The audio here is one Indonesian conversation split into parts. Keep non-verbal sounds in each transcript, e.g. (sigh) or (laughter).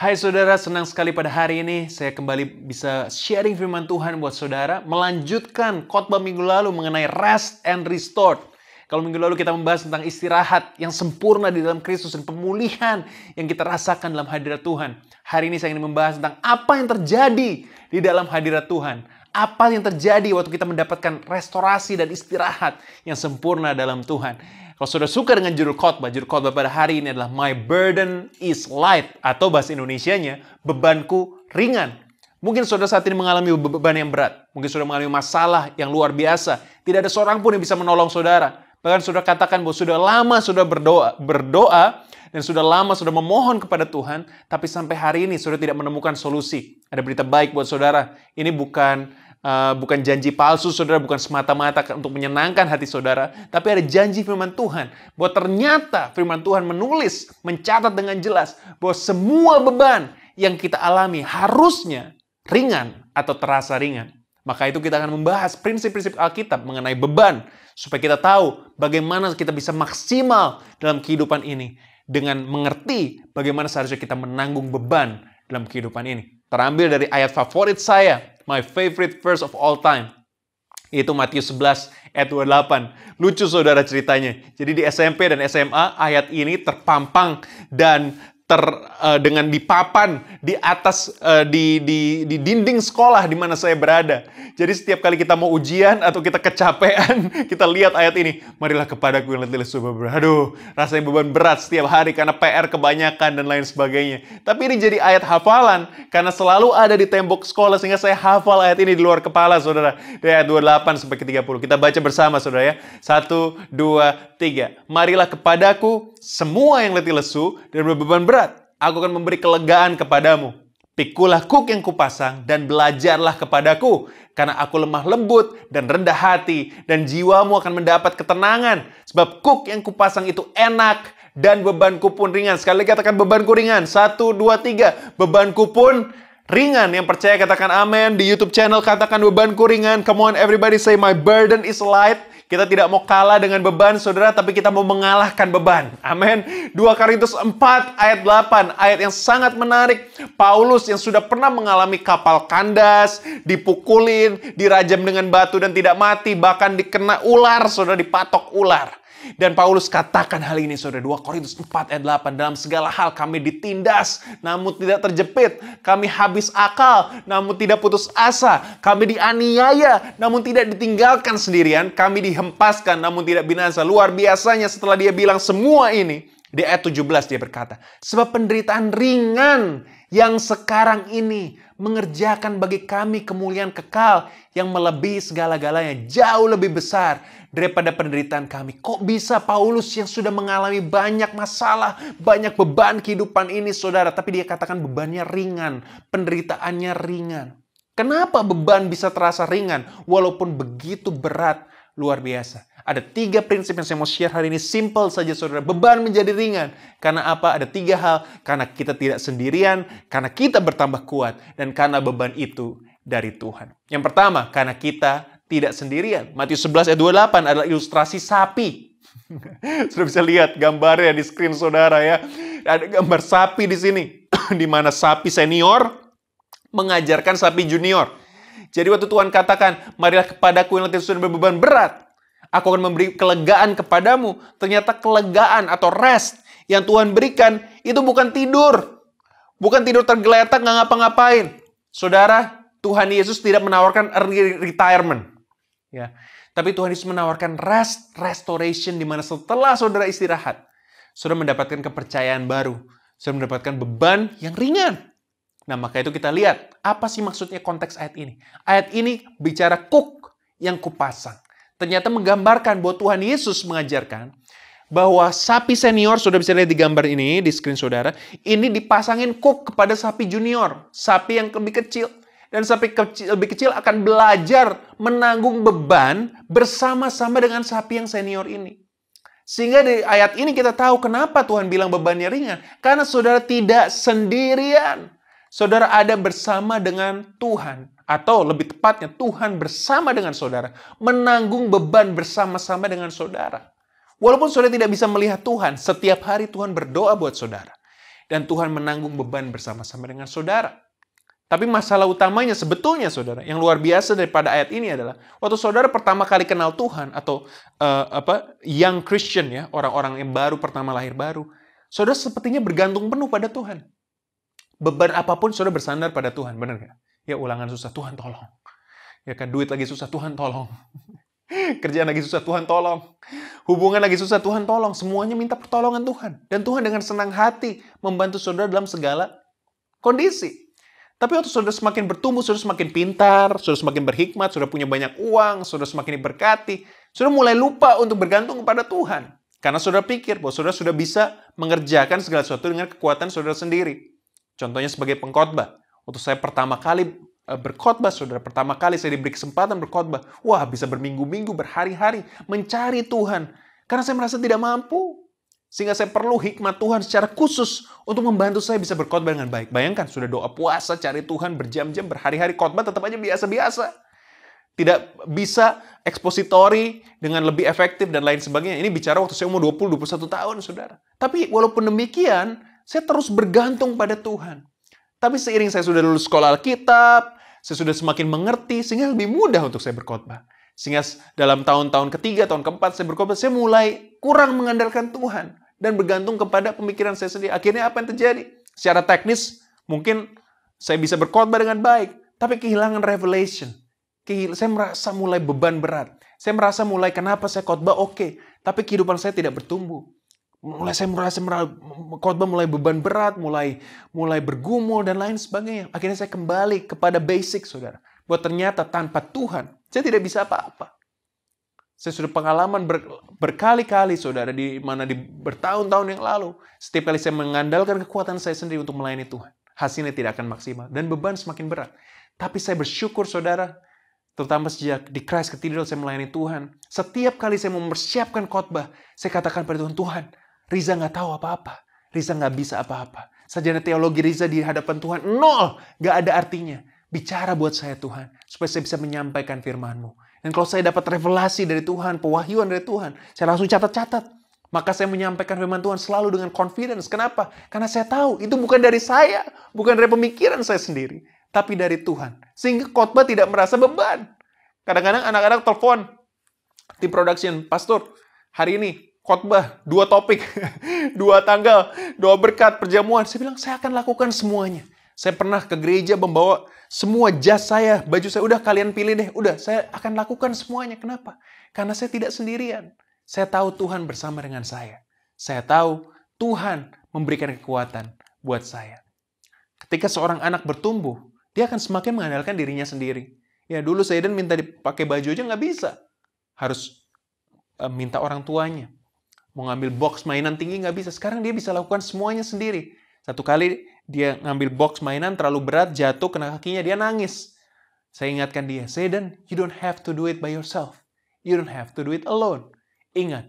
Hai saudara, senang sekali pada hari ini saya kembali bisa sharing firman Tuhan buat saudara, melanjutkan khotbah minggu lalu mengenai rest and restore. Kalau minggu lalu kita membahas tentang istirahat yang sempurna di dalam Kristus dan pemulihan yang kita rasakan dalam hadirat Tuhan. Hari ini saya ingin membahas tentang apa yang terjadi di dalam hadirat Tuhan. Apa yang terjadi waktu kita mendapatkan restorasi dan istirahat yang sempurna dalam Tuhan. Kalau sudah suka dengan judul khotbah, judul khotbah pada hari ini adalah My Burden is Light atau bahasa Indonesianya, bebanku ringan. Mungkin saudara saat ini mengalami beban yang berat. Mungkin sudah mengalami masalah yang luar biasa. Tidak ada seorang pun yang bisa menolong saudara. Bahkan sudah katakan bahwa sudah lama sudah berdoa, berdoa dan sudah lama sudah memohon kepada Tuhan, tapi sampai hari ini saudara tidak menemukan solusi. Ada berita baik buat saudara. Ini bukan uh, bukan janji palsu saudara, bukan semata-mata untuk menyenangkan hati saudara, tapi ada janji firman Tuhan. Bahwa ternyata firman Tuhan menulis, mencatat dengan jelas bahwa semua beban yang kita alami harusnya ringan atau terasa ringan. Maka itu kita akan membahas prinsip-prinsip Alkitab mengenai beban supaya kita tahu bagaimana kita bisa maksimal dalam kehidupan ini dengan mengerti bagaimana seharusnya kita menanggung beban dalam kehidupan ini. Terambil dari ayat favorit saya, my favorite verse of all time. Itu Matius 11 ayat 28. Lucu saudara ceritanya. Jadi di SMP dan SMA ayat ini terpampang dan ter uh, dengan di papan di atas uh, di, di di dinding sekolah di mana saya berada. Jadi setiap kali kita mau ujian atau kita kecapean, (laughs) kita lihat ayat ini, marilah kepadaku yang letih lesu Aduh, rasanya beban berat setiap hari karena PR kebanyakan dan lain sebagainya. Tapi ini jadi ayat hafalan karena selalu ada di tembok sekolah sehingga saya hafal ayat ini di luar kepala Saudara. Dari ayat 28 sampai ke 30. Kita baca bersama Saudara ya. 1 2 3. Marilah kepadaku semua yang letih lesu dan berbeban berat. Aku akan memberi kelegaan kepadamu. Pikulah kuk yang kupasang dan belajarlah kepadaku, karena aku lemah lembut dan rendah hati, dan jiwamu akan mendapat ketenangan. Sebab kuk yang kupasang itu enak, dan bebanku pun ringan. Sekali lagi katakan bebanku ringan. Satu, dua, tiga. Bebanku pun ringan. Yang percaya katakan amin. Di YouTube channel katakan bebanku ringan. Come on everybody say my burden is light. Kita tidak mau kalah dengan beban, saudara, tapi kita mau mengalahkan beban. Amin. 2 Korintus 4 ayat 8, ayat yang sangat menarik. Paulus yang sudah pernah mengalami kapal kandas, dipukulin, dirajam dengan batu dan tidak mati, bahkan dikena ular, saudara, dipatok ular. Dan Paulus katakan hal ini saudara 2 Korintus 4 ayat 8 dalam segala hal kami ditindas namun tidak terjepit, kami habis akal namun tidak putus asa, kami dianiaya namun tidak ditinggalkan sendirian, kami dihempaskan namun tidak binasa. Luar biasanya setelah dia bilang semua ini di ayat 17 dia berkata, sebab penderitaan ringan yang sekarang ini mengerjakan bagi kami kemuliaan kekal yang melebihi segala-galanya, jauh lebih besar daripada penderitaan kami. Kok bisa Paulus yang sudah mengalami banyak masalah, banyak beban kehidupan ini saudara, tapi dia katakan bebannya ringan, penderitaannya ringan. Kenapa beban bisa terasa ringan walaupun begitu berat luar biasa? Ada tiga prinsip yang saya mau share hari ini. Simple saja saudara. Beban menjadi ringan. Karena apa? Ada tiga hal. Karena kita tidak sendirian. Karena kita bertambah kuat. Dan karena beban itu dari Tuhan. Yang pertama, karena kita tidak sendirian. Matius 11 ayat 28 adalah ilustrasi sapi. (laughs) Sudah bisa lihat gambarnya di screen saudara ya. Ada gambar sapi di sini. (clears throat) di mana sapi senior mengajarkan sapi junior. Jadi waktu Tuhan katakan, marilah kepadaku yang letih dan berbeban berat. Aku akan memberi kelegaan kepadamu. Ternyata kelegaan atau rest yang Tuhan berikan itu bukan tidur. Bukan tidur tergeletak, nggak ngapa-ngapain. Saudara, Tuhan Yesus tidak menawarkan early retirement. Ya. Tapi Tuhan Yesus menawarkan rest, restoration, di mana setelah saudara istirahat, saudara mendapatkan kepercayaan baru. Saudara mendapatkan beban yang ringan. Nah, maka itu kita lihat, apa sih maksudnya konteks ayat ini? Ayat ini bicara kuk yang kupasang ternyata menggambarkan bahwa Tuhan Yesus mengajarkan bahwa sapi senior sudah bisa lihat di gambar ini di screen saudara ini dipasangin kok kepada sapi junior sapi yang lebih kecil dan sapi kecil, lebih kecil akan belajar menanggung beban bersama-sama dengan sapi yang senior ini sehingga di ayat ini kita tahu kenapa Tuhan bilang bebannya ringan karena saudara tidak sendirian saudara ada bersama dengan Tuhan atau lebih tepatnya Tuhan bersama dengan saudara menanggung beban bersama-sama dengan saudara. Walaupun saudara tidak bisa melihat Tuhan, setiap hari Tuhan berdoa buat saudara dan Tuhan menanggung beban bersama-sama dengan saudara. Tapi masalah utamanya sebetulnya saudara, yang luar biasa daripada ayat ini adalah waktu saudara pertama kali kenal Tuhan atau uh, apa young Christian ya, orang-orang yang baru pertama lahir baru, saudara sepertinya bergantung penuh pada Tuhan. Beban apapun saudara bersandar pada Tuhan, benar nggak? ya ulangan susah Tuhan tolong ya kan duit lagi susah Tuhan tolong (laughs) kerjaan lagi susah Tuhan tolong hubungan lagi susah Tuhan tolong semuanya minta pertolongan Tuhan dan Tuhan dengan senang hati membantu saudara dalam segala kondisi tapi waktu saudara semakin bertumbuh, saudara semakin pintar, saudara semakin berhikmat, saudara punya banyak uang, saudara semakin diberkati, saudara mulai lupa untuk bergantung kepada Tuhan. Karena saudara pikir bahwa saudara sudah bisa mengerjakan segala sesuatu dengan kekuatan saudara sendiri. Contohnya sebagai pengkhotbah. Waktu saya pertama kali eh, berkhotbah, saudara, pertama kali saya diberi kesempatan berkhotbah, wah bisa berminggu-minggu, berhari-hari mencari Tuhan. Karena saya merasa tidak mampu. Sehingga saya perlu hikmat Tuhan secara khusus untuk membantu saya bisa berkhotbah dengan baik. Bayangkan, sudah doa puasa, cari Tuhan berjam-jam, berhari-hari khotbah tetap aja biasa-biasa. Tidak bisa ekspositori dengan lebih efektif dan lain sebagainya. Ini bicara waktu saya umur 20-21 tahun, saudara. Tapi walaupun demikian, saya terus bergantung pada Tuhan. Tapi seiring saya sudah lulus sekolah Alkitab, saya sudah semakin mengerti, sehingga lebih mudah untuk saya berkhotbah. Sehingga dalam tahun-tahun ketiga, tahun keempat saya berkhotbah, saya mulai kurang mengandalkan Tuhan dan bergantung kepada pemikiran saya sendiri. Akhirnya apa yang terjadi? Secara teknis mungkin saya bisa berkhotbah dengan baik, tapi kehilangan revelation. Saya merasa mulai beban berat. Saya merasa mulai kenapa saya khotbah oke, okay, tapi kehidupan saya tidak bertumbuh mulai saya merasa khotbah mulai beban berat, mulai mulai bergumul dan lain sebagainya. Akhirnya saya kembali kepada basic, saudara. Buat ternyata tanpa Tuhan, saya tidak bisa apa-apa. Saya sudah pengalaman ber, berkali-kali, saudara, di mana di bertahun-tahun yang lalu, setiap kali saya mengandalkan kekuatan saya sendiri untuk melayani Tuhan, hasilnya tidak akan maksimal dan beban semakin berat. Tapi saya bersyukur, saudara, terutama sejak di Christ Cathedral saya melayani Tuhan. Setiap kali saya mau mempersiapkan khotbah, saya katakan pada Tuhan, Tuhan, Riza nggak tahu apa-apa. Riza nggak bisa apa-apa. Sajana teologi Riza di hadapan Tuhan, nol. Nggak ada artinya. Bicara buat saya Tuhan, supaya saya bisa menyampaikan firman-Mu. Dan kalau saya dapat revelasi dari Tuhan, pewahyuan dari Tuhan, saya langsung catat-catat. Maka saya menyampaikan firman Tuhan selalu dengan confidence. Kenapa? Karena saya tahu itu bukan dari saya, bukan dari pemikiran saya sendiri, tapi dari Tuhan. Sehingga khotbah tidak merasa beban. Kadang-kadang anak-anak telepon di production, Pastor, hari ini khotbah, dua topik, (laughs) dua tanggal, doa berkat, perjamuan. Saya bilang, saya akan lakukan semuanya. Saya pernah ke gereja membawa semua jas saya, baju saya, udah kalian pilih deh, udah saya akan lakukan semuanya. Kenapa? Karena saya tidak sendirian. Saya tahu Tuhan bersama dengan saya. Saya tahu Tuhan memberikan kekuatan buat saya. Ketika seorang anak bertumbuh, dia akan semakin mengandalkan dirinya sendiri. Ya dulu Zaidan minta dipakai baju aja nggak bisa. Harus eh, minta orang tuanya mau ngambil box mainan tinggi nggak bisa. Sekarang dia bisa lakukan semuanya sendiri. Satu kali dia ngambil box mainan terlalu berat, jatuh, kena kakinya, dia nangis. Saya ingatkan dia, Sedan, you don't have to do it by yourself. You don't have to do it alone. Ingat,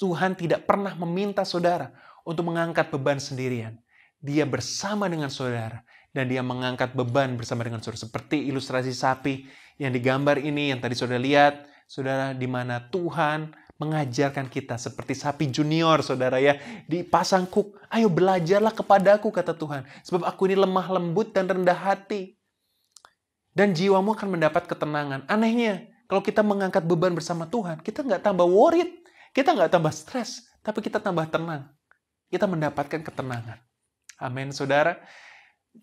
Tuhan tidak pernah meminta saudara untuk mengangkat beban sendirian. Dia bersama dengan saudara dan dia mengangkat beban bersama dengan saudara. Seperti ilustrasi sapi yang digambar ini yang tadi saudara lihat, saudara di mana Tuhan mengajarkan kita seperti sapi junior, saudara ya. Dipasang kuk, ayo belajarlah kepadaku, kata Tuhan. Sebab aku ini lemah lembut dan rendah hati. Dan jiwamu akan mendapat ketenangan. Anehnya, kalau kita mengangkat beban bersama Tuhan, kita nggak tambah worried, kita nggak tambah stres, tapi kita tambah tenang. Kita mendapatkan ketenangan. Amin, saudara.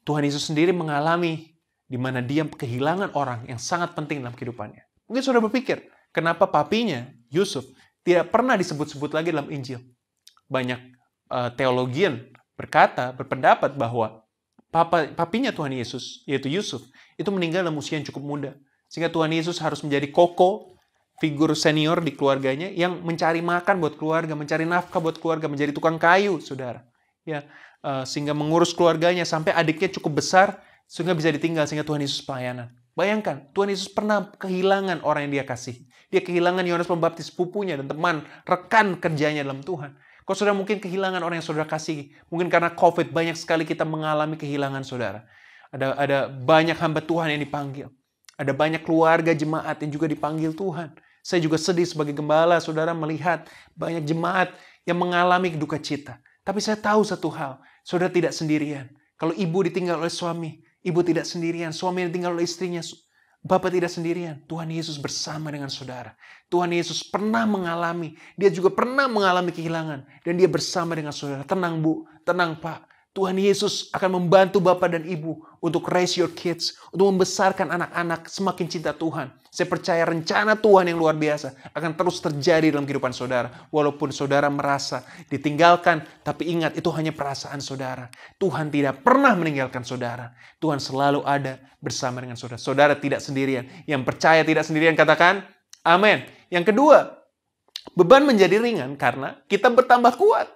Tuhan Yesus sendiri mengalami di mana dia kehilangan orang yang sangat penting dalam kehidupannya. Mungkin saudara berpikir, kenapa papinya Yusuf tidak pernah disebut-sebut lagi dalam Injil. Banyak uh, teologian berkata, berpendapat bahwa papa, papinya Tuhan Yesus, yaitu Yusuf, itu meninggal dalam usia yang cukup muda. Sehingga Tuhan Yesus harus menjadi koko, figur senior di keluarganya yang mencari makan buat keluarga, mencari nafkah buat keluarga, menjadi tukang kayu, saudara. Ya, uh, sehingga mengurus keluarganya sampai adiknya cukup besar sehingga bisa ditinggal sehingga Tuhan Yesus pelayanan. Bayangkan, Tuhan Yesus pernah kehilangan orang yang dia kasih. Dia kehilangan Yohanes Pembaptis pupunya dan teman, rekan kerjanya dalam Tuhan. Kau sudah mungkin kehilangan orang yang saudara kasih. Mungkin karena COVID banyak sekali kita mengalami kehilangan saudara. Ada ada banyak hamba Tuhan yang dipanggil. Ada banyak keluarga jemaat yang juga dipanggil Tuhan. Saya juga sedih sebagai gembala saudara melihat banyak jemaat yang mengalami duka cita. Tapi saya tahu satu hal, saudara tidak sendirian. Kalau ibu ditinggal oleh suami, ibu tidak sendirian. Suami ditinggal oleh istrinya, Bapak tidak sendirian, Tuhan Yesus bersama dengan saudara. Tuhan Yesus pernah mengalami, dia juga pernah mengalami kehilangan. Dan dia bersama dengan saudara. Tenang bu, tenang pak, Tuhan Yesus akan membantu Bapak dan Ibu untuk raise your kids, untuk membesarkan anak-anak semakin cinta Tuhan. Saya percaya rencana Tuhan yang luar biasa akan terus terjadi dalam kehidupan saudara. Walaupun saudara merasa ditinggalkan, tapi ingat itu hanya perasaan saudara. Tuhan tidak pernah meninggalkan saudara. Tuhan selalu ada bersama dengan saudara. Saudara tidak sendirian. Yang percaya tidak sendirian katakan, amin. Yang kedua, beban menjadi ringan karena kita bertambah kuat.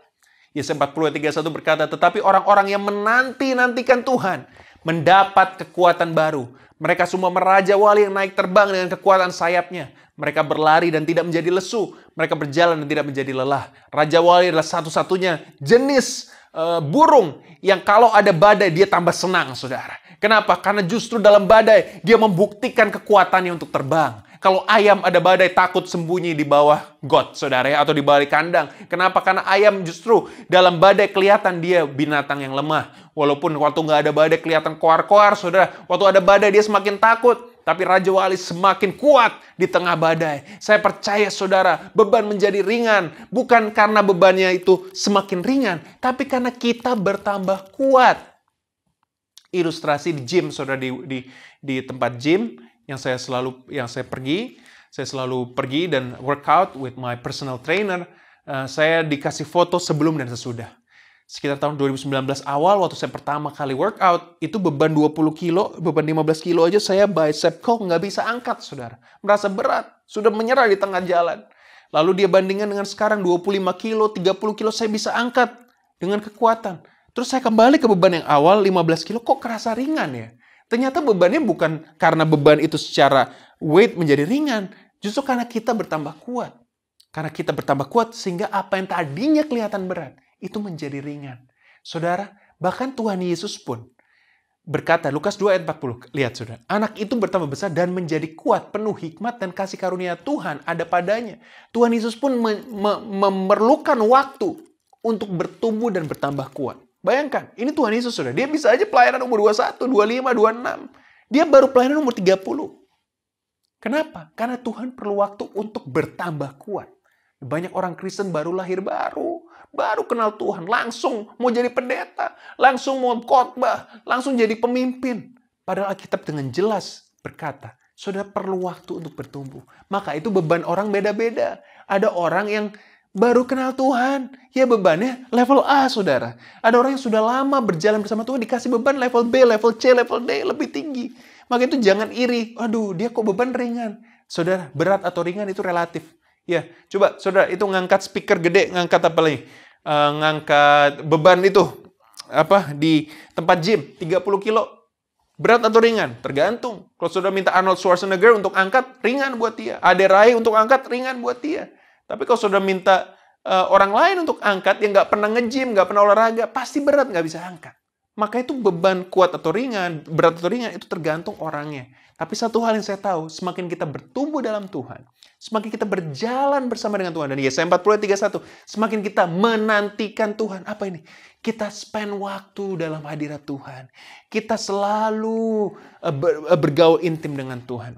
Yesaya 40 ayat 31 berkata, Tetapi orang-orang yang menanti-nantikan Tuhan mendapat kekuatan baru. Mereka semua meraja wali yang naik terbang dengan kekuatan sayapnya. Mereka berlari dan tidak menjadi lesu. Mereka berjalan dan tidak menjadi lelah. Raja wali adalah satu-satunya jenis uh, burung yang kalau ada badai dia tambah senang, saudara. Kenapa? Karena justru dalam badai dia membuktikan kekuatannya untuk terbang. Kalau ayam ada badai takut sembunyi di bawah got, saudara ya, atau di balik kandang. Kenapa? Karena ayam justru dalam badai kelihatan dia binatang yang lemah. Walaupun waktu nggak ada badai kelihatan koar-koar, saudara. Waktu ada badai dia semakin takut. Tapi Raja Wali semakin kuat di tengah badai. Saya percaya saudara, beban menjadi ringan. Bukan karena bebannya itu semakin ringan, tapi karena kita bertambah kuat ilustrasi di gym saudara di di, di tempat gym yang saya selalu yang saya pergi, saya selalu pergi dan workout with my personal trainer. Uh, saya dikasih foto sebelum dan sesudah. Sekitar tahun 2019 awal waktu saya pertama kali workout, itu beban 20 kilo, beban 15 kilo aja saya bicep kok nggak bisa angkat, saudara. Merasa berat, sudah menyerah di tengah jalan. Lalu dia bandingkan dengan sekarang 25 kilo, 30 kilo saya bisa angkat dengan kekuatan. Terus saya kembali ke beban yang awal 15 kilo kok kerasa ringan ya. Ternyata bebannya bukan karena beban itu secara weight menjadi ringan, justru karena kita bertambah kuat. Karena kita bertambah kuat sehingga apa yang tadinya kelihatan berat itu menjadi ringan. Saudara, bahkan Tuhan Yesus pun berkata Lukas 2 ayat 40. Lihat Saudara, anak itu bertambah besar dan menjadi kuat, penuh hikmat dan kasih karunia Tuhan ada padanya. Tuhan Yesus pun me me memerlukan waktu untuk bertumbuh dan bertambah kuat. Bayangkan, ini Tuhan Yesus sudah. Dia bisa aja pelayanan umur 21, 25, 26. Dia baru pelayanan umur 30. Kenapa? Karena Tuhan perlu waktu untuk bertambah kuat. Banyak orang Kristen baru lahir baru, baru kenal Tuhan, langsung mau jadi pendeta, langsung mau khotbah, langsung jadi pemimpin. Padahal Alkitab dengan jelas berkata, sudah perlu waktu untuk bertumbuh. Maka itu beban orang beda-beda. Ada orang yang baru kenal Tuhan. Ya bebannya level A, saudara. Ada orang yang sudah lama berjalan bersama Tuhan dikasih beban level B, level C, level D lebih tinggi. Maka itu jangan iri. Aduh, dia kok beban ringan. Saudara, berat atau ringan itu relatif. Ya, coba saudara itu ngangkat speaker gede, ngangkat apa lagi? Uh, ngangkat beban itu apa di tempat gym 30 kilo berat atau ringan tergantung kalau saudara minta Arnold Schwarzenegger untuk angkat ringan buat dia ada Rai untuk angkat ringan buat dia tapi kalau saudara minta eh, orang lain untuk angkat yang nggak pernah ngejim, nggak pernah olahraga, pasti berat nggak bisa angkat. Maka itu beban kuat atau ringan, berat atau ringan itu tergantung orangnya. Tapi satu hal yang saya tahu, semakin kita bertumbuh dalam Tuhan, semakin kita berjalan bersama dengan Tuhan. Dan Yesaya 40 31, semakin kita menantikan Tuhan. Apa ini? Kita spend waktu dalam hadirat Tuhan. Kita selalu eh, eh, bergaul intim dengan Tuhan.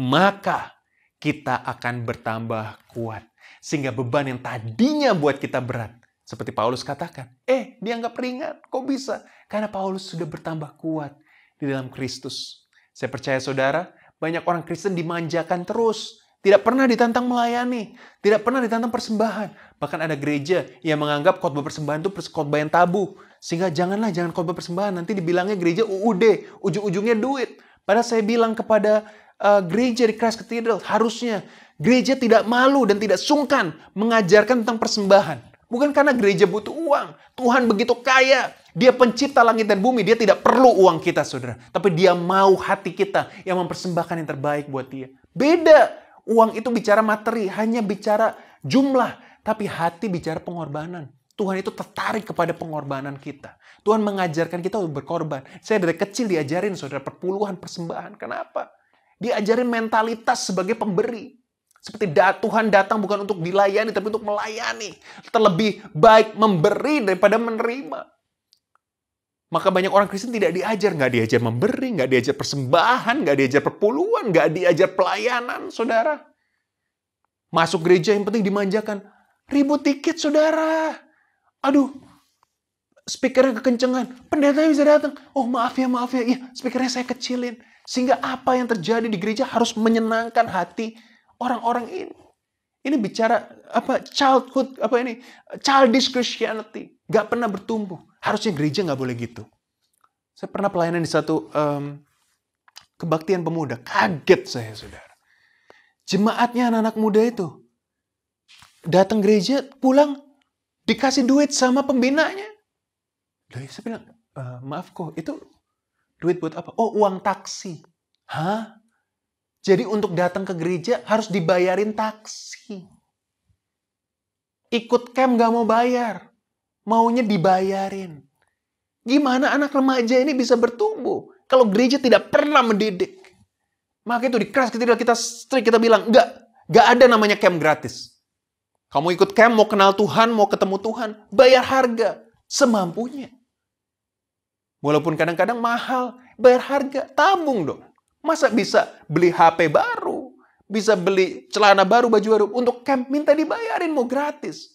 Maka kita akan bertambah kuat. Sehingga beban yang tadinya buat kita berat, seperti Paulus katakan, eh, dianggap ringan, kok bisa? Karena Paulus sudah bertambah kuat di dalam Kristus. Saya percaya saudara, banyak orang Kristen dimanjakan terus, tidak pernah ditantang melayani, tidak pernah ditantang persembahan. Bahkan ada gereja yang menganggap khotbah persembahan itu khotbah yang tabu. Sehingga janganlah jangan khotbah persembahan, nanti dibilangnya gereja UUD, ujung-ujungnya duit. Padahal saya bilang kepada uh, gereja di Christ Cathedral harusnya gereja tidak malu dan tidak sungkan mengajarkan tentang persembahan. Bukan karena gereja butuh uang. Tuhan begitu kaya. Dia pencipta langit dan bumi. Dia tidak perlu uang kita, saudara. Tapi dia mau hati kita yang mempersembahkan yang terbaik buat dia. Beda. Uang itu bicara materi. Hanya bicara jumlah. Tapi hati bicara pengorbanan. Tuhan itu tertarik kepada pengorbanan kita. Tuhan mengajarkan kita untuk berkorban. Saya dari kecil diajarin, saudara, perpuluhan persembahan. Kenapa? diajarin mentalitas sebagai pemberi. Seperti Tuhan datang bukan untuk dilayani, tapi untuk melayani. Terlebih baik memberi daripada menerima. Maka banyak orang Kristen tidak diajar. Nggak diajar memberi, nggak diajar persembahan, nggak diajar perpuluhan, nggak diajar pelayanan, saudara. Masuk gereja yang penting dimanjakan. Ribut tiket saudara. Aduh, speakernya kekencengan. pendeta bisa datang. Oh, maaf ya, maaf ya. Iya, speakernya saya kecilin. Sehingga apa yang terjadi di gereja harus menyenangkan hati orang-orang ini. Ini bicara apa childhood apa ini childish Christianity nggak pernah bertumbuh. Harusnya gereja nggak boleh gitu. Saya pernah pelayanan di satu um, kebaktian pemuda, kaget saya saudara. Jemaatnya anak-anak muda itu datang gereja, pulang dikasih duit sama pembinanya. Lalu saya bilang, e, maaf kok itu Duit buat apa? Oh, uang taksi. Hah? Jadi untuk datang ke gereja harus dibayarin taksi. Ikut camp gak mau bayar. Maunya dibayarin. Gimana anak remaja ini bisa bertumbuh? Kalau gereja tidak pernah mendidik. Maka itu keras ketika kita strik, kita bilang, enggak, enggak ada namanya camp gratis. Kamu ikut camp, mau kenal Tuhan, mau ketemu Tuhan, bayar harga semampunya. Walaupun kadang-kadang mahal, bayar harga, tabung dong. Masa bisa beli HP baru, bisa beli celana baru, baju baru, untuk camp minta dibayarin, mau gratis.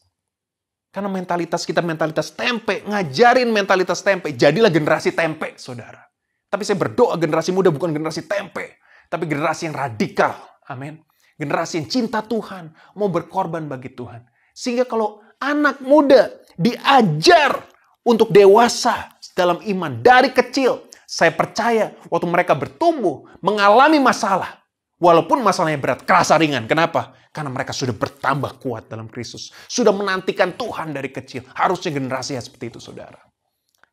Karena mentalitas kita mentalitas tempe, ngajarin mentalitas tempe. Jadilah generasi tempe, saudara. Tapi saya berdoa generasi muda bukan generasi tempe, tapi generasi yang radikal. Amin. Generasi yang cinta Tuhan, mau berkorban bagi Tuhan. Sehingga kalau anak muda diajar untuk dewasa, dalam iman dari kecil. Saya percaya waktu mereka bertumbuh, mengalami masalah. Walaupun masalahnya berat, kerasa ringan. Kenapa? Karena mereka sudah bertambah kuat dalam Kristus. Sudah menantikan Tuhan dari kecil. Harusnya generasi seperti itu, saudara.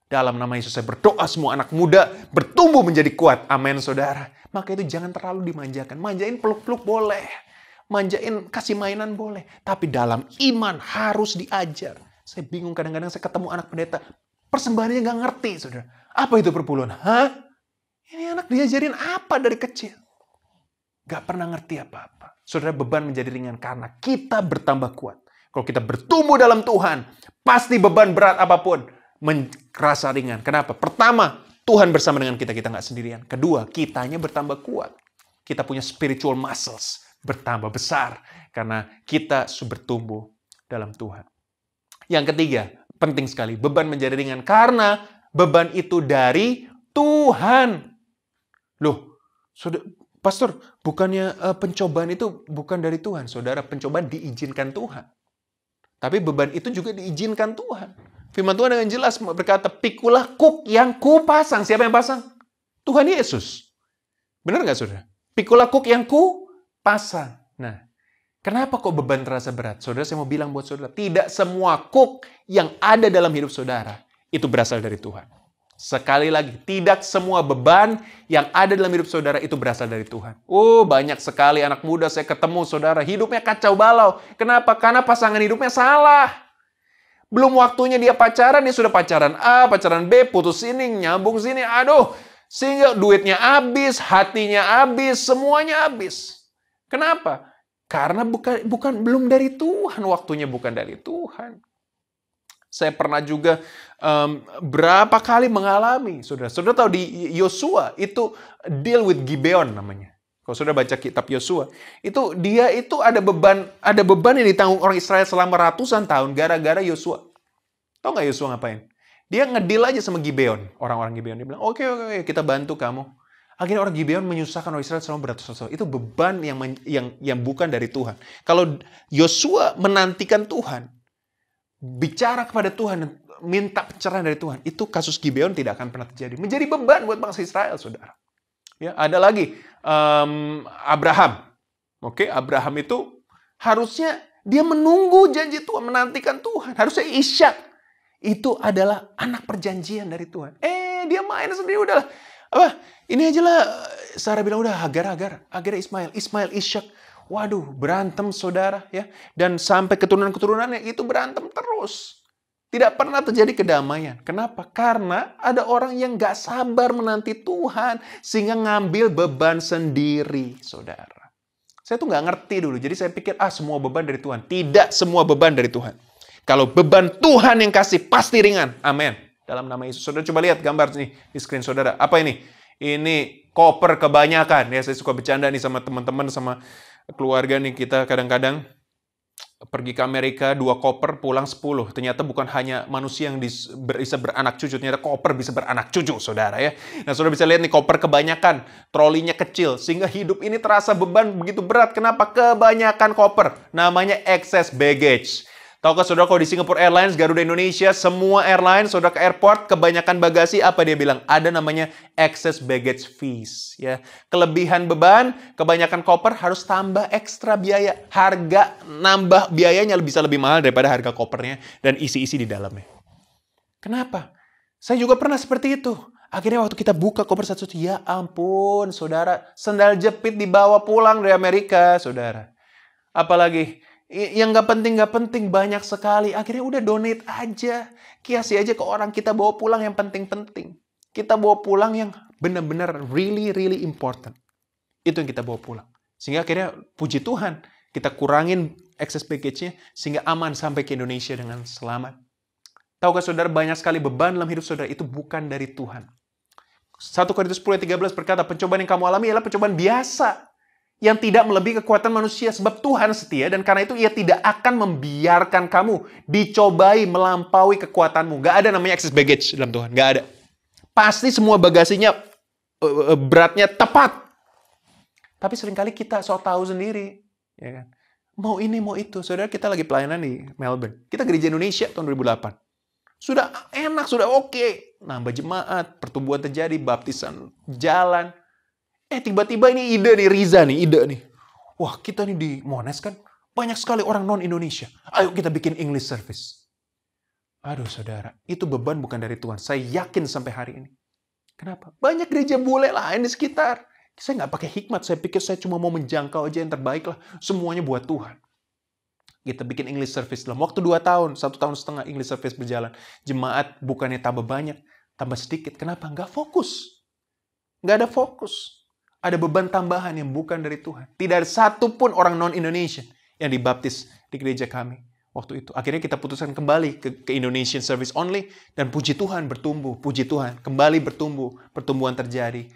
Dalam nama Yesus saya berdoa semua anak muda bertumbuh menjadi kuat. Amin, saudara. Maka itu jangan terlalu dimanjakan. Manjain peluk-peluk boleh. Manjain kasih mainan boleh. Tapi dalam iman harus diajar. Saya bingung kadang-kadang saya ketemu anak pendeta Persembahannya nggak ngerti, saudara. Apa itu perpuluhan? Hah? Ini anak diajarin apa dari kecil? Gak pernah ngerti apa-apa. Saudara, beban menjadi ringan karena kita bertambah kuat. Kalau kita bertumbuh dalam Tuhan, pasti beban berat apapun merasa ringan. Kenapa? Pertama, Tuhan bersama dengan kita, kita nggak sendirian. Kedua, kitanya bertambah kuat. Kita punya spiritual muscles bertambah besar karena kita bertumbuh dalam Tuhan. Yang ketiga, penting sekali. Beban menjadi ringan karena beban itu dari Tuhan. Loh, sudah pastor, bukannya uh, pencobaan itu bukan dari Tuhan, saudara? Pencobaan diizinkan Tuhan, tapi beban itu juga diizinkan Tuhan. Firman Tuhan dengan jelas berkata, "Pikulah kuk yang kupasang." Siapa yang pasang? Tuhan Yesus. Benar nggak, saudara? Pikulah kuk yang ku pasang. Nah, Kenapa kok beban terasa berat? Saudara, saya mau bilang buat saudara, tidak semua kuk yang ada dalam hidup saudara itu berasal dari Tuhan. Sekali lagi, tidak semua beban yang ada dalam hidup saudara itu berasal dari Tuhan. Oh, banyak sekali anak muda saya ketemu saudara, hidupnya kacau balau. Kenapa? Karena pasangan hidupnya salah. Belum waktunya dia pacaran, dia sudah pacaran A, pacaran B, putus sini, nyambung sini. Aduh, sehingga duitnya habis, hatinya habis, semuanya habis. Kenapa? Karena bukan bukan belum dari Tuhan, waktunya bukan dari Tuhan. Saya pernah juga um, berapa kali mengalami, saudara. Saudara tahu di Yosua itu deal with Gibeon namanya. Kalau sudah baca kitab Yosua, itu dia itu ada beban ada beban yang ditanggung orang Israel selama ratusan tahun gara-gara Yosua. Tahu nggak Yosua ngapain? Dia ngedil aja sama Gibeon, orang-orang Gibeon. Dia bilang, oke okay, oke okay, kita bantu kamu. Akhirnya orang Gibeon menyusahkan orang oh, Israel selama beratus tahun. Itu beban yang yang yang bukan dari Tuhan. Kalau Yosua menantikan Tuhan, bicara kepada Tuhan minta pencerahan dari Tuhan, itu kasus Gibeon tidak akan pernah terjadi. Menjadi beban buat bangsa Israel, saudara. Ya, ada lagi um, Abraham. Oke, okay, Abraham itu harusnya dia menunggu janji Tuhan, menantikan Tuhan. Harusnya Ishak itu adalah anak perjanjian dari Tuhan. Eh, dia main sendiri udahlah apa? Ini aja lah Sarah bilang udah agar-agar, agar Ismail, Ismail Ishak. Waduh, berantem saudara ya. Dan sampai keturunan-keturunannya itu berantem terus. Tidak pernah terjadi kedamaian. Kenapa? Karena ada orang yang gak sabar menanti Tuhan. Sehingga ngambil beban sendiri, saudara. Saya tuh gak ngerti dulu. Jadi saya pikir, ah semua beban dari Tuhan. Tidak semua beban dari Tuhan. Kalau beban Tuhan yang kasih, pasti ringan. Amin dalam nama Yesus. Saudara coba lihat gambar nih di screen saudara. Apa ini? Ini koper kebanyakan. Ya saya suka bercanda nih sama teman-teman sama keluarga nih kita kadang-kadang pergi ke Amerika dua koper pulang sepuluh ternyata bukan hanya manusia yang bisa beranak cucu ternyata koper bisa beranak cucu saudara ya nah saudara bisa lihat nih koper kebanyakan trolinya kecil sehingga hidup ini terasa beban begitu berat kenapa kebanyakan koper namanya excess baggage Tahukah saudara kalau di Singapore Airlines, Garuda Indonesia, semua airline, saudara ke airport, kebanyakan bagasi, apa dia bilang? Ada namanya excess baggage fees. ya Kelebihan beban, kebanyakan koper harus tambah ekstra biaya. Harga nambah biayanya bisa lebih mahal daripada harga kopernya dan isi-isi di dalamnya. Kenapa? Saya juga pernah seperti itu. Akhirnya waktu kita buka koper satu, satu ya ampun saudara, sendal jepit dibawa pulang dari Amerika saudara. Apalagi yang nggak penting nggak penting banyak sekali akhirnya udah donate aja kiasi aja ke orang kita bawa pulang yang penting-penting kita bawa pulang yang benar-benar really really important itu yang kita bawa pulang sehingga akhirnya puji Tuhan kita kurangin excess baggage nya sehingga aman sampai ke Indonesia dengan selamat tahukah saudara banyak sekali beban dalam hidup saudara itu bukan dari Tuhan 1 Korintus 10 ayat 13 berkata pencobaan yang kamu alami ialah pencobaan biasa yang tidak melebihi kekuatan manusia sebab Tuhan setia dan karena itu ia tidak akan membiarkan kamu dicobai melampaui kekuatanmu. Gak ada namanya excess baggage dalam Tuhan, gak ada. Pasti semua bagasinya eh, eh, beratnya tepat. Tapi seringkali kita so tahu sendiri, ya kan? Mau ini, mau itu. Saudara kita lagi pelayanan di Melbourne. Kita gereja Indonesia tahun 2008. Sudah enak, sudah oke. Okay. Nambah jemaat, pertumbuhan terjadi, baptisan jalan, Eh tiba-tiba ini ide nih Riza nih, ide nih. Wah kita nih di Monas kan banyak sekali orang non-Indonesia. Ayo kita bikin English service. Aduh saudara, itu beban bukan dari Tuhan. Saya yakin sampai hari ini. Kenapa? Banyak gereja bule lain di sekitar. Saya nggak pakai hikmat, saya pikir saya cuma mau menjangkau aja yang terbaik lah. Semuanya buat Tuhan. Kita bikin English service dalam waktu dua tahun, satu tahun setengah English service berjalan. Jemaat bukannya tambah banyak, tambah sedikit. Kenapa? Nggak fokus. Nggak ada fokus ada beban tambahan yang bukan dari Tuhan. Tidak ada satupun orang non-Indonesian yang dibaptis di gereja kami waktu itu. Akhirnya kita putuskan kembali ke, ke Indonesian Service Only dan puji Tuhan bertumbuh, puji Tuhan kembali bertumbuh, pertumbuhan terjadi.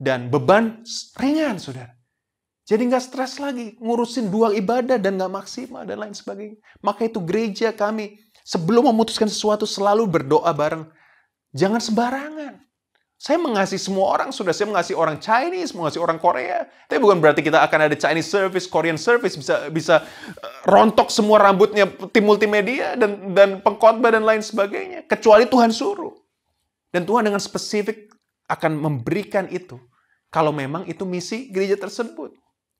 Dan beban ringan, saudara. Jadi nggak stres lagi ngurusin dua ibadah dan nggak maksimal dan lain sebagainya. Maka itu gereja kami sebelum memutuskan sesuatu selalu berdoa bareng. Jangan sembarangan. Saya mengasihi semua orang, sudah saya mengasihi orang Chinese, mengasihi orang Korea. Tapi bukan berarti kita akan ada Chinese service, Korean service bisa bisa eh, rontok semua rambutnya tim multimedia dan dan pengkhotbah dan lain sebagainya, kecuali Tuhan suruh. Dan Tuhan dengan spesifik akan memberikan itu kalau memang itu misi gereja tersebut.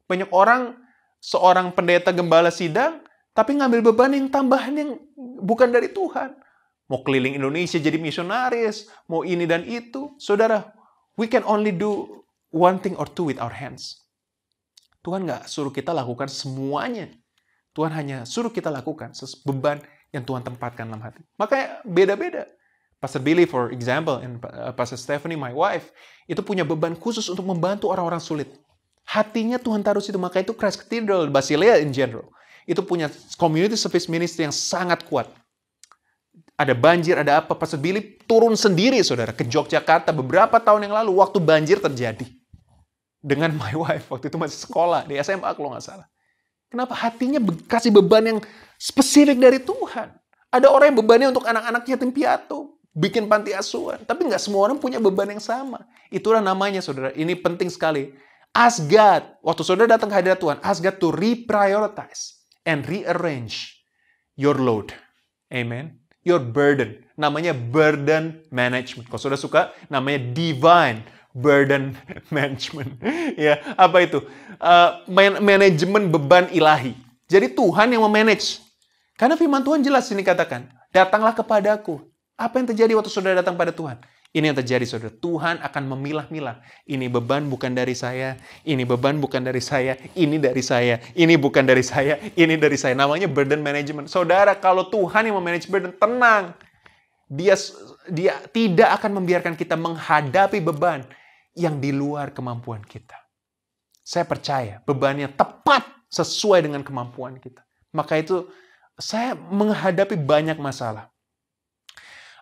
Banyak orang seorang pendeta gembala sidang tapi ngambil beban yang tambahan yang bukan dari Tuhan mau keliling Indonesia jadi misionaris, mau ini dan itu. Saudara, we can only do one thing or two with our hands. Tuhan nggak suruh kita lakukan semuanya. Tuhan hanya suruh kita lakukan beban yang Tuhan tempatkan dalam hati. Makanya beda-beda. Pastor Billy, for example, and uh, Pastor Stephanie, my wife, itu punya beban khusus untuk membantu orang-orang sulit. Hatinya Tuhan taruh situ, maka itu Christ Cathedral, Basilea in general. Itu punya community service ministry yang sangat kuat ada banjir, ada apa. Pastor Billy turun sendiri, saudara, ke Yogyakarta beberapa tahun yang lalu waktu banjir terjadi. Dengan my (laughs) wife, waktu itu masih sekolah, di SMA kalau nggak salah. Kenapa hatinya kasih beban yang spesifik dari Tuhan. Ada orang yang bebannya untuk anak-anak yatim piatu, bikin panti asuhan. Tapi nggak semua orang punya beban yang sama. Itulah namanya, saudara. Ini penting sekali. Ask God, waktu saudara datang ke hadirat Tuhan, ask God to reprioritize and rearrange your load. Amen your burden. Namanya burden management. Kalau sudah suka, namanya divine burden (laughs) management. (laughs) ya, apa itu? Uh, man manajemen beban ilahi. Jadi Tuhan yang memanage. Karena firman Tuhan jelas ini katakan, datanglah kepadaku. Apa yang terjadi waktu saudara datang pada Tuhan? Ini yang terjadi, saudara. Tuhan akan memilah-milah. Ini beban bukan dari saya, ini beban bukan dari saya, ini dari saya, ini bukan dari saya, ini dari saya. Namanya burden management. Saudara, kalau Tuhan yang memanage burden, tenang. Dia dia tidak akan membiarkan kita menghadapi beban yang di luar kemampuan kita. Saya percaya bebannya tepat sesuai dengan kemampuan kita. Maka itu saya menghadapi banyak masalah.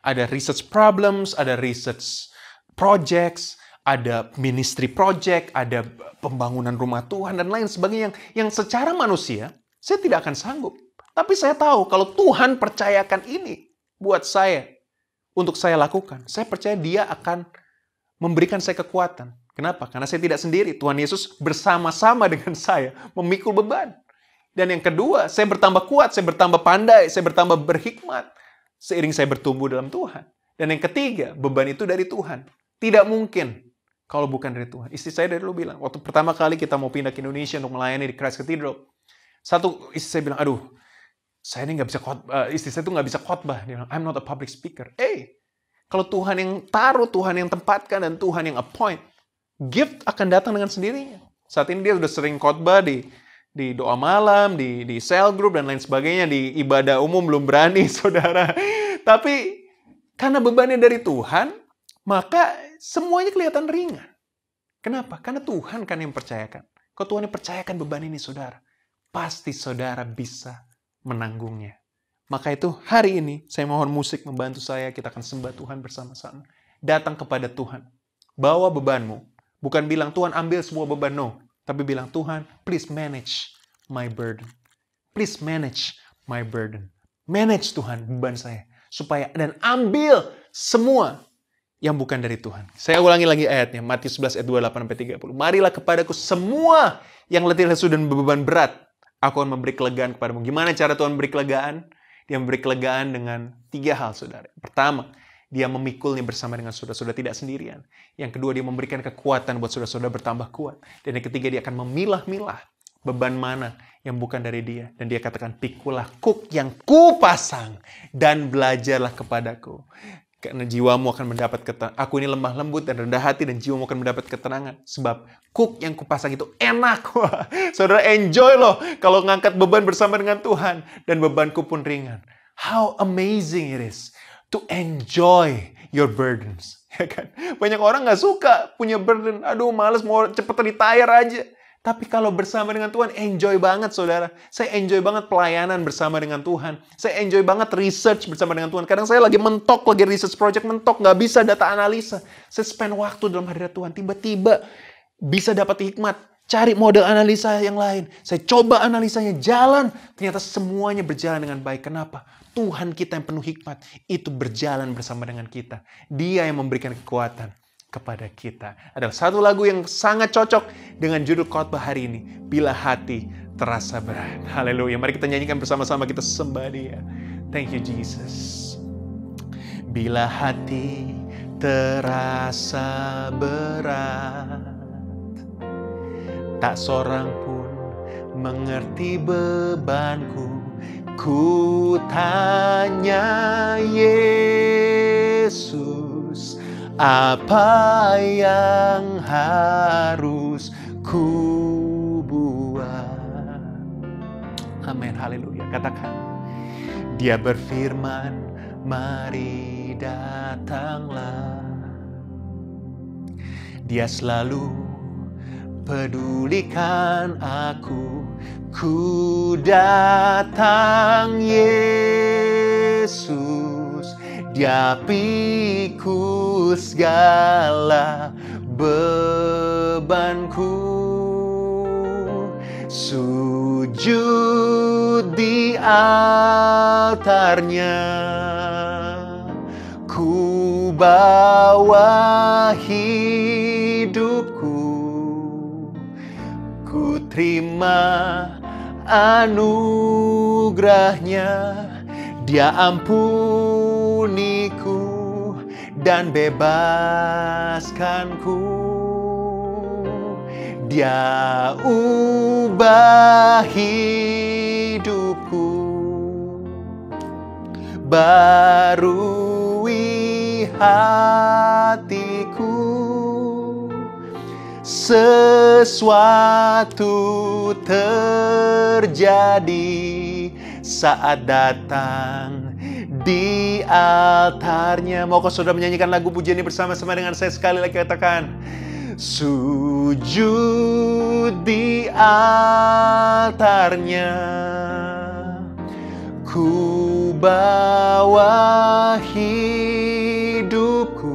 Ada research problems, ada research projects, ada ministry project, ada pembangunan rumah Tuhan, dan lain sebagainya yang, yang secara manusia saya tidak akan sanggup. Tapi saya tahu kalau Tuhan percayakan ini buat saya, untuk saya lakukan, saya percaya dia akan memberikan saya kekuatan. Kenapa? Karena saya tidak sendiri. Tuhan Yesus bersama-sama dengan saya memikul beban. Dan yang kedua, saya bertambah kuat, saya bertambah pandai, saya bertambah berhikmat seiring saya bertumbuh dalam Tuhan. Dan yang ketiga, beban itu dari Tuhan. Tidak mungkin kalau bukan dari Tuhan. Istri saya dari dulu bilang, waktu pertama kali kita mau pindah ke Indonesia untuk melayani di Christ Cathedral, satu istri saya bilang, aduh, saya ini nggak bisa khotbah, eh, istri saya itu nggak bisa khotbah. Dia bilang, I'm not a public speaker. Eh, hey, kalau Tuhan yang taruh, Tuhan yang tempatkan, dan Tuhan yang appoint, gift akan datang dengan sendirinya. Saat ini dia sudah sering khotbah di di doa malam, di, di cell group, dan lain sebagainya, di ibadah umum belum berani, (laughs) saudara. Tapi karena bebannya dari Tuhan, maka semuanya kelihatan ringan. Kenapa? Karena Tuhan kan yang percayakan. Kalau Tuhan yang percayakan beban ini, saudara, pasti saudara bisa menanggungnya. Maka itu hari ini saya mohon musik membantu saya, kita akan sembah Tuhan bersama-sama. Datang kepada Tuhan. Bawa bebanmu. Bukan bilang Tuhan ambil semua beban, no. Tapi bilang, Tuhan, please manage my burden. Please manage my burden. Manage Tuhan beban saya. Supaya, dan ambil semua yang bukan dari Tuhan. Saya ulangi lagi ayatnya, Matius 11 ayat 28 30. Marilah kepadaku semua yang letih lesu dan beban berat, aku akan memberi kelegaan kepadamu. Gimana cara Tuhan memberi kelegaan? Dia memberi kelegaan dengan tiga hal, saudara. Pertama, dia memikulnya bersama dengan saudara-saudara tidak sendirian. Yang kedua, dia memberikan kekuatan buat saudara-saudara bertambah kuat. Dan yang ketiga, dia akan memilah-milah beban mana yang bukan dari dia. Dan dia katakan, pikulah kuk yang kupasang dan belajarlah kepadaku. Karena jiwamu akan mendapat ketenangan. Aku ini lemah lembut dan rendah hati dan jiwamu akan mendapat ketenangan. Sebab kuk yang kupasang itu enak. (laughs) Saudara enjoy loh kalau ngangkat beban bersama dengan Tuhan. Dan bebanku pun ringan. How amazing it is to enjoy your burdens. (laughs) Ya kan? Banyak orang nggak suka punya burden. Aduh, males mau cepet retire aja. Tapi kalau bersama dengan Tuhan, enjoy banget saudara. Saya enjoy banget pelayanan bersama dengan Tuhan. Saya enjoy banget research bersama dengan Tuhan. Kadang saya lagi mentok, lagi research project mentok, nggak bisa data analisa. Saya spend waktu dalam hadirat Tuhan. Tiba-tiba bisa dapat hikmat. Cari model analisa yang lain. Saya coba analisanya jalan. Ternyata semuanya berjalan dengan baik. Kenapa? Tuhan kita yang penuh hikmat itu berjalan bersama dengan kita. Dia yang memberikan kekuatan kepada kita. Ada satu lagu yang sangat cocok dengan judul khotbah hari ini, Bila Hati Terasa Berat. Haleluya. Mari kita nyanyikan bersama-sama kita sembah Dia. Ya. Thank you Jesus. Bila hati terasa berat, tak seorang pun mengerti bebanku Ku tanya Yesus, apa yang harus ku buat? Amin, haleluya. Katakan, dia berfirman, mari datanglah. Dia selalu pedulikan aku ku datang Yesus dia pikul segala bebanku sujud di altarnya ku bawa hidup terima anugerahnya Dia ampuniku dan bebaskanku Dia ubah hidupku Barui hatiku sesuatu terjadi saat datang di altarnya. Maukah saudara menyanyikan lagu pujian ini bersama-sama dengan saya sekali lagi katakan. Sujud di altarnya Ku bawa hidupku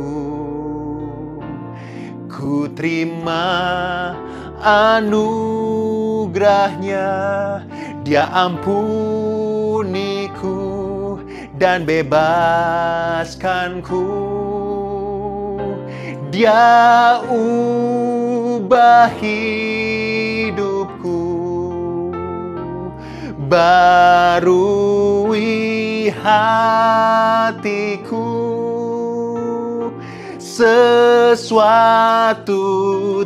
terima anugerahnya Dia ampuniku dan bebaskanku Dia ubah hidupku Barui hatiku sesuatu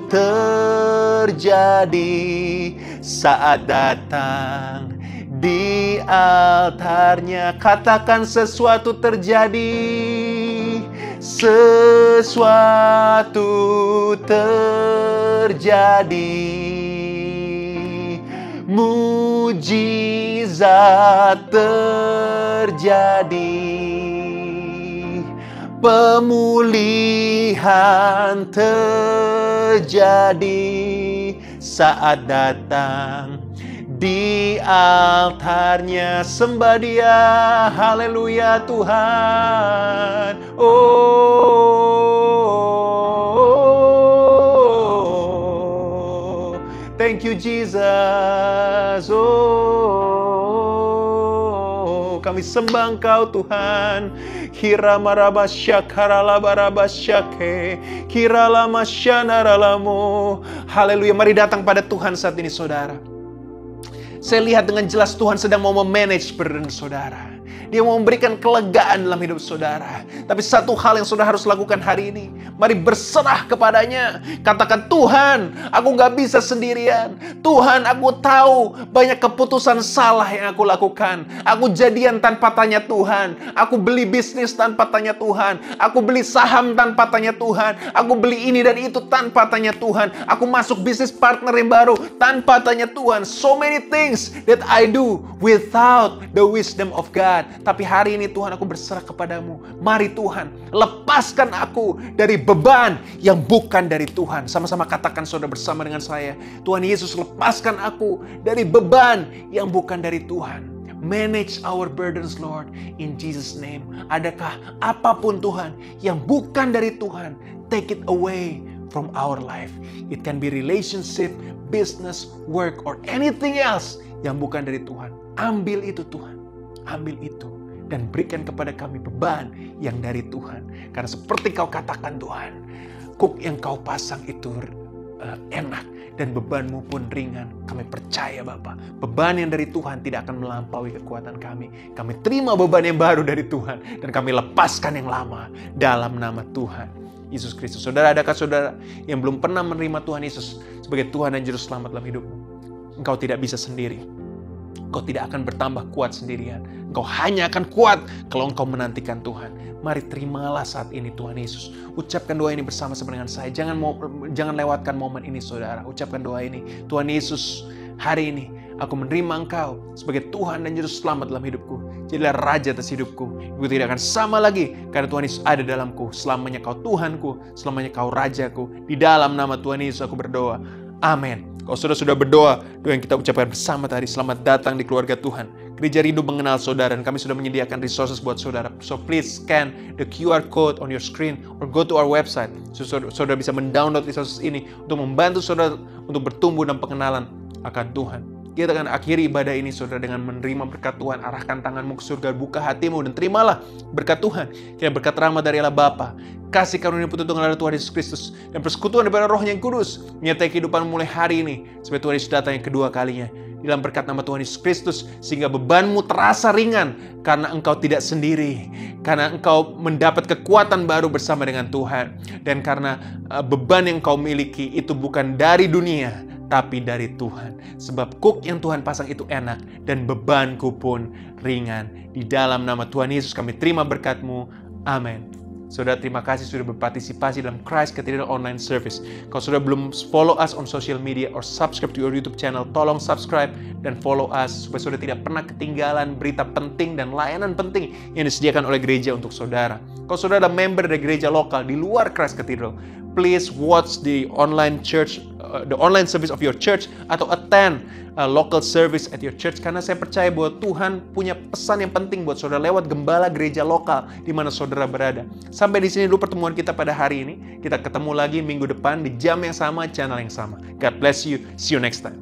terjadi saat datang di altarnya. Katakan sesuatu terjadi, sesuatu terjadi. Mujizat terjadi pemulihan terjadi saat datang di altarnya sembah dia haleluya Tuhan oh thank you Jesus oh kami sembah engkau Tuhan Kira maraba syakara baraba syake. Kira lama syanaralamu. Haleluya. Mari datang pada Tuhan saat ini saudara. Saya lihat dengan jelas Tuhan sedang mau memanage burden saudara. Dia mau memberikan kelegaan dalam hidup saudara. Tapi satu hal yang saudara harus lakukan hari ini, mari berserah kepadanya. Katakan, Tuhan, aku gak bisa sendirian. Tuhan, aku tahu banyak keputusan salah yang aku lakukan. Aku jadian tanpa tanya Tuhan. Aku beli bisnis tanpa tanya Tuhan. Aku beli saham tanpa tanya Tuhan. Aku beli ini dan itu tanpa tanya Tuhan. Aku masuk bisnis partner yang baru tanpa tanya Tuhan. So many things that I do without the wisdom of God tapi hari ini Tuhan aku berserah kepadamu. Mari Tuhan, lepaskan aku dari beban yang bukan dari Tuhan. Sama-sama katakan saudara bersama dengan saya. Tuhan Yesus lepaskan aku dari beban yang bukan dari Tuhan. Manage our burdens Lord in Jesus name. Adakah apapun Tuhan yang bukan dari Tuhan, take it away from our life. It can be relationship, business, work, or anything else yang bukan dari Tuhan. Ambil itu Tuhan ambil itu dan berikan kepada kami beban yang dari Tuhan. Karena seperti kau katakan Tuhan, kuk yang kau pasang itu uh, enak dan bebanmu pun ringan. Kami percaya Bapak, beban yang dari Tuhan tidak akan melampaui kekuatan kami. Kami terima beban yang baru dari Tuhan dan kami lepaskan yang lama dalam nama Tuhan. Yesus Kristus. Saudara, adakah saudara yang belum pernah menerima Tuhan Yesus sebagai Tuhan dan Juru Selamat dalam hidupmu? Engkau tidak bisa sendiri Engkau tidak akan bertambah kuat sendirian. Engkau hanya akan kuat kalau engkau menantikan Tuhan. Mari terimalah saat ini Tuhan Yesus. Ucapkan doa ini bersama-sama dengan saya. Jangan mau, jangan lewatkan momen ini saudara. Ucapkan doa ini. Tuhan Yesus, hari ini aku menerima Engkau sebagai Tuhan dan Yesus Selamat dalam hidupku. Jadilah Raja atas hidupku. Aku tidak akan sama lagi karena Tuhan Yesus ada dalamku. Selamanya Kau Tuhanku, selamanya Kau Rajaku. Di dalam nama Tuhan Yesus aku berdoa. Amin. Kalau saudara sudah berdoa, doa yang kita ucapkan bersama tadi, selamat datang di keluarga Tuhan. Gereja rindu mengenal saudara dan kami sudah menyediakan resources buat saudara. So please scan the QR code on your screen or go to our website. So, saudara bisa mendownload resources ini untuk membantu saudara untuk bertumbuh dan pengenalan akan Tuhan. Kita akan akhiri ibadah ini saudara dengan menerima berkat Tuhan. Arahkan tanganmu ke surga, buka hatimu dan terimalah berkat Tuhan. Kita berkat rahmat dari Allah Bapa, kasih karunia putus Tuhan dari Tuhan Yesus Kristus, dan persekutuan daripada Roh yang kudus, menyertai kehidupan mulai hari ini, sampai Tuhan Yesus datang yang kedua kalinya. Dalam berkat nama Tuhan Yesus Kristus, sehingga bebanmu terasa ringan, karena engkau tidak sendiri, karena engkau mendapat kekuatan baru bersama dengan Tuhan, dan karena eh, beban yang kau miliki itu bukan dari dunia, tapi dari Tuhan. Sebab kuk yang Tuhan pasang itu enak dan bebanku pun ringan. Di dalam nama Tuhan Yesus kami terima berkatmu. Amin. Saudara, terima kasih sudah berpartisipasi dalam Christ Cathedral Online Service. Kalau sudah belum follow us on social media or subscribe to your YouTube channel, tolong subscribe dan follow us supaya saudara tidak pernah ketinggalan berita penting dan layanan penting yang disediakan oleh gereja untuk saudara. Kalau saudara ada member dari gereja lokal di luar Christ Cathedral, please watch the online church Uh, the online service of your church atau attend a uh, local service at your church karena saya percaya bahwa Tuhan punya pesan yang penting buat saudara lewat gembala gereja lokal di mana saudara berada. Sampai di sini dulu pertemuan kita pada hari ini. Kita ketemu lagi minggu depan di jam yang sama, channel yang sama. God bless you. See you next time.